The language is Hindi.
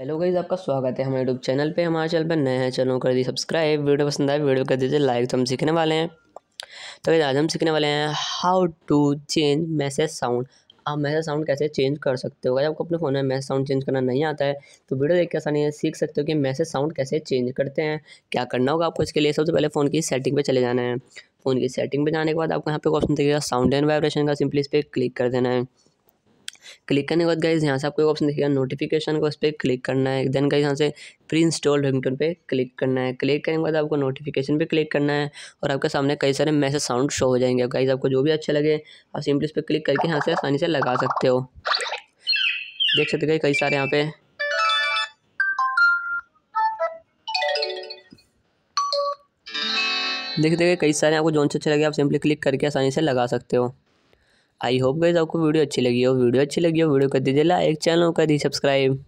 हेलो गाइज आपका स्वागत है हमारे यूट्यूब चैनल पे हमारे चैनल पर नए हैं चैनल कर दी सब्सक्राइब वीडियो पसंद आए वीडियो कर दीजिए लाइक तो हम सीखने वाले हैं तो गाइज आज हम सीखने वाले हैं how to change message sound आप मैसेज साउंड कैसे चेंज कर सकते हो अगर आपको अपने फ़ोन में मैसेज साउंड चेंज करना नहीं आता है तो वीडियो देख के आसानी है सीख सकते हो कि मैसेज साउंड कैसे चेंज करते हैं क्या करना होगा आपको इसके लिए सबसे पहले फ़ोन की सेटिंग पर चले जाना है फ़ोन की सेटिंग पर जाने के बाद आपको यहाँ पे ऑप्शन देखिएगा साउंड एंड वाइब्रेशन का सिंपली इस पर क्लिक कर देना है क्लिक करने के बाद गाइज यहाँ से आपको ऑप्शन दिखेगा नोटिफिकेशन को उस पर क्लिक करना है देन गाइज यहाँ से प्री इंस्टॉल रिंगटोन पे क्लिक करना है क्लिक करने के बाद आपको नोटिफिकेशन पे क्लिक करना है और आपके सामने कई सारे मैसेज साउंड शो हो जाएंगे गाइज आपको जो भी अच्छे लगे आप सिंपली इस पर क्लिक करके यहाँ से आसानी से लगा सकते हो देख सकते कई सारे यहाँ पे देखते देखिए कई सारे आपको जोन से अच्छे लगे आप सिंपली क्लिक करके आसानी से लगा सकते हो आई होप गई आपको वीडियो अच्छी लगी हो वीडियो अच्छी लगी हो वीडियो कर दीजिए लाइक चैनल कर दी सब्सक्राइब